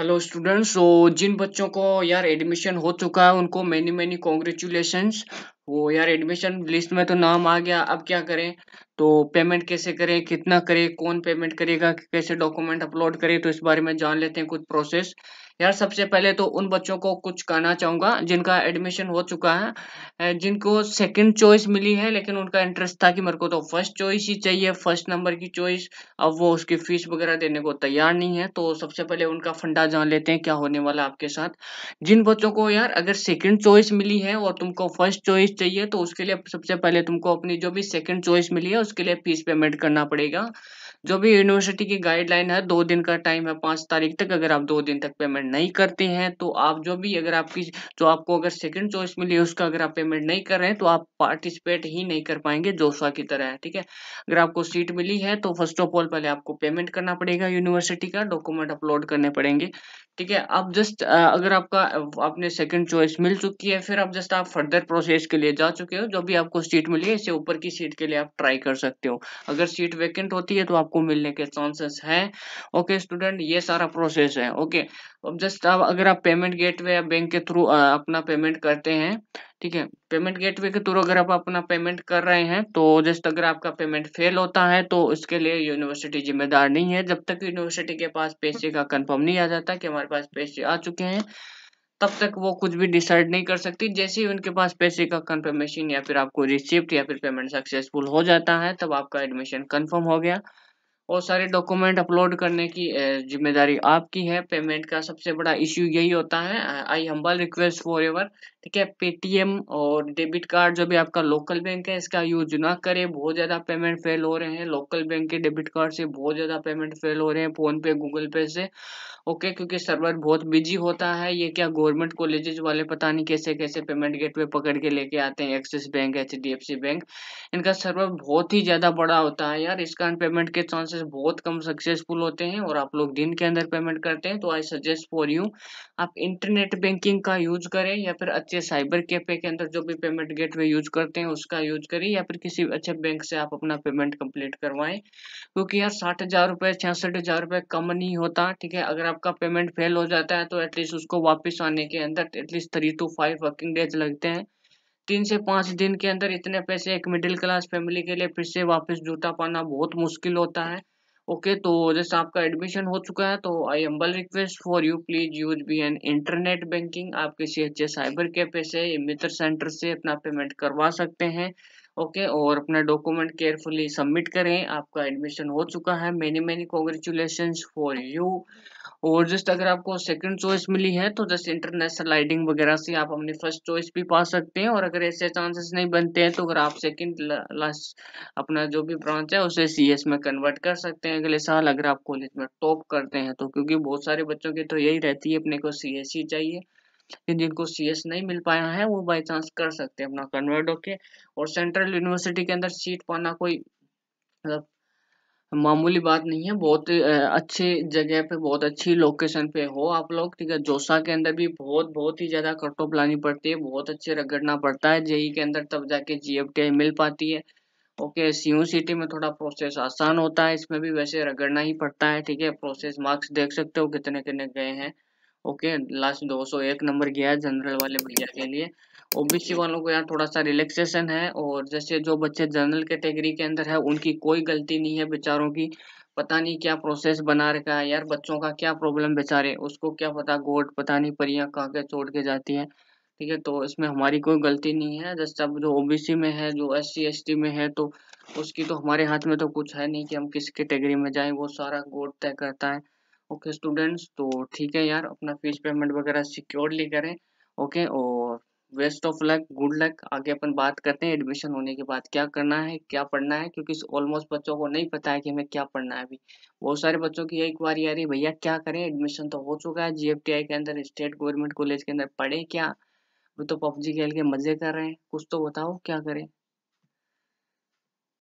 hello students so जिन बच्चों को यार एडमिशन हो चुका है उनको मैनी मैनी कॉन्ग्रेचुलेशंस वो यार एडमिशन लिस्ट में तो नाम आ गया अब क्या करें तो पेमेंट कैसे करें कितना करें कौन पेमेंट करेगा कैसे डॉक्यूमेंट अपलोड करें तो इस बारे में जान लेते हैं कुछ प्रोसेस यार सबसे पहले तो उन बच्चों को कुछ कहना चाहूँगा जिनका एडमिशन हो चुका है जिनको सेकंड चॉइस मिली है लेकिन उनका इंटरेस्ट था कि मेरे को तो फर्स्ट चॉइस ही चाहिए फर्स्ट नंबर की चॉइस अब वो उसकी फीस वगैरह देने को तैयार नहीं है तो सबसे पहले उनका फंडा जान लेते हैं क्या होने वाला आपके साथ जिन बच्चों को यार अगर सेकेंड चॉइस मिली है और तुमको फर्स्ट चॉइस चाहिए तो उसके लिए सबसे पहले तुमको अपनी जो भी सेकेंड चॉइस मिली है उसके लिए फीस पेमेंट करना पड़ेगा जो भी यूनिवर्सिटी की गाइडलाइन है दो दिन का टाइम है पाँच तारीख तक अगर आप दो दिन तक पेमेंट नहीं करते हैं तो आप जो भी अगर आपकी जो आपको अगर सेकंड चॉइस मिली है उसका अगर आप पेमेंट नहीं कर रहे हैं तो आप पार्टिसिपेट ही नहीं कर पाएंगे जोशवा की तरह ठीक है अगर आपको सीट मिली है तो फर्स्ट ऑफ ऑल पहले आपको पेमेंट करना पड़ेगा यूनिवर्सिटी का डॉक्यूमेंट अपलोड करने पड़ेंगे ठीक है अब जस्ट अगर आपका आपने सेकंड चॉइस मिल चुकी है फिर आप जस्ट आप फर्दर प्रोसेस के लिए जा चुके हो जो भी आपको सीट मिली है इससे ऊपर की सीट के लिए आप ट्राई कर सकते हो अगर सीट वैकेंट होती है तो आपको मिलने के चांसेस हैं ओके स्टूडेंट ये सारा प्रोसेस है ओके अब जस्ट आप अगर आप पेमेंट गेटवे या बैंक के थ्रू अपना पेमेंट करते हैं ठीक है पेमेंट गेटवे के थ्रू अगर आप अपना पेमेंट कर रहे हैं तो जस्ट अगर आपका पेमेंट फेल होता है तो इसके लिए यूनिवर्सिटी जिम्मेदार नहीं है जब तक यूनिवर्सिटी के पास पैसे का कंफर्म नहीं आ जाता कि हमारे पास पैसे आ चुके हैं तब तक वो कुछ भी डिसाइड नहीं कर सकती जैसे ही उनके पास पैसे का कंफर्मेशन या फिर आपको रिसिप्ट या फिर पेमेंट सक्सेसफुल हो जाता है तब आपका एडमिशन कन्फर्म हो गया और सारे डॉक्यूमेंट अपलोड करने की जिम्मेदारी आपकी है पेमेंट का सबसे बड़ा इश्यू यही होता है I humble request for ever ठीक है पेटीएम और डेबिट कार्ड जो भी आपका लोकल बैंक है इसका यूज ना करें बहुत ज़्यादा पेमेंट फेल हो रहे हैं लोकल बैंक के डेबिट कार्ड से बहुत ज़्यादा पेमेंट फेल हो रहे हैं फ़ोन पे गूगल पे से ओके क्योंकि सर्वर बहुत बिजी होता है ये क्या गवर्नमेंट कॉलेजेस वाले पता नहीं कैसे कैसे पेमेंट गेटवे पकड़ के लेके आते हैं एक्सिस बैंक एच बैंक इनका सर्वर बहुत ही ज़्यादा बड़ा होता है यार इसका पेमेंट के चांसेस केसेस बहुत कम सक्सेसफुल होते हैं और आप लोग दिन के अंदर पेमेंट करते हैं तो आई सजेस्ट फॉर यू आप इंटरनेट बैंकिंग का यूज करें या फिर अच्छे साइबर कैफे के अंदर जो भी पेमेंट गेटवे यूज करते हैं उसका यूज करें या फिर किसी अच्छे बैंक से आप अपना पेमेंट कंप्लीट करवाएं क्योंकि यार साठ हजार रुपए छियासठ हजार रुपए कम नहीं होता ठीक है अगर आपका पेमेंट फेल हो जाता है तो एटलीस्ट उसको वापस आने के अंदर at least three two five working days लगते हैं तीन से पांच दिन के अंदर इतने पैसे एक मिडिल क्लास फैमिली के लिए फिर से वापस जुटा पाना बहुत मुश्किल होता है ओके तो जैसे आपका एडमिशन हो चुका है तो I humble request for you please use B N internet banking आप किसी अच्छे साइबर कैफे से मित्र सेंटर से अपना पेमेंट करवा सकते हैं ओके और अपना डॉक्यूमेंट केयरफुली सबमिट करें आपका एडमिशन हो चुका है many many congratulation for you और जस्ट अगर आपको सेकंड चॉइस मिली है तो जस्ट इंटरनेशनल लाइडिंग वगैरह से आप अपनी फर्स्ट चॉइस भी पा सकते हैं और अगर ऐसे चांसेस नहीं बनते हैं तो अगर आप सेकंड लास्ट अपना जो भी ब्रांच है उसे सीएस में कन्वर्ट कर सकते हैं अगले साल अगर आप कॉलेज में टॉप करते हैं तो क्योंकि बहुत सारे बच्चों की तो यही रहती है अपने को सी e चाहिए जिनको सी एस नहीं मिल पाया है वो बाई चांस कर सकते हैं अपना कन्वर्ट होके और सेंट्रल यूनिवर्सिटी के अंदर सीट पाना कोई मतलब मामूली बात नहीं है बहुत अच्छे जगह पे बहुत अच्छी लोकेशन पे हो आप लोग ठीक है जोसा के अंदर भी बहुत बहुत ही ज़्यादा कट ऑफ लानी पड़ती है बहुत अच्छे रगड़ना पड़ता है जेई के अंदर तब जाके जी मिल पाती है okay C U C T में थोड़ा प्रोसेस आसान होता है इसमें भी वैसे रगड़ना ही पड़ता है ठीक है प्रोसेस मार्क्स देख सकते हो कितने कितने गए हैं ओके लास्ट दो सौ एक नंबर गया है जनरल वाले भैया के लिए ओबीसी वालों को यहाँ थोड़ा सा रिलैक्सेशन है और जैसे जो बच्चे जनरल कैटेगरी के, के अंदर है उनकी कोई गलती नहीं है बेचारों की पता नहीं क्या प्रोसेस बना रखा है यार बच्चों का क्या प्रॉब्लम बेचारे उसको क्या पता गोट पता नहीं परियाँ कहाँ के छोड़ के जाती है ठीक है तो इसमें हमारी कोई गलती नहीं है जैसे अब जो ओबीसी में है जो एस सी में है तो उसकी तो हमारे हाथ में तो कुछ है नहीं कि हम किस कैटेगरी में जाएं वो सारा गोट तय करता है ओके स्टूडेंट्स तो ठीक है यार अपना फीस पेमेंट वगैरह सिक्योरली करें ओके और best of luck good luck आगे अपन बात करते हैं एडमिशन होने के बाद क्या करना है क्या पढ़ना है क्योंकि ऑलमोस्ट बच्चों को नहीं पता है कि हमें क्या पढ़ना है अभी बहुत सारे बच्चों की एक बार यार भैया क्या करें एडमिशन तो हो चुका है जीएफटीआई के अंदर स्टेट गवर्नमेंट कॉलेज के अंदर पढ़े क्या वो तो पबजी खेल के मजे कर रहे हैं कुछ तो बताओ क्या करें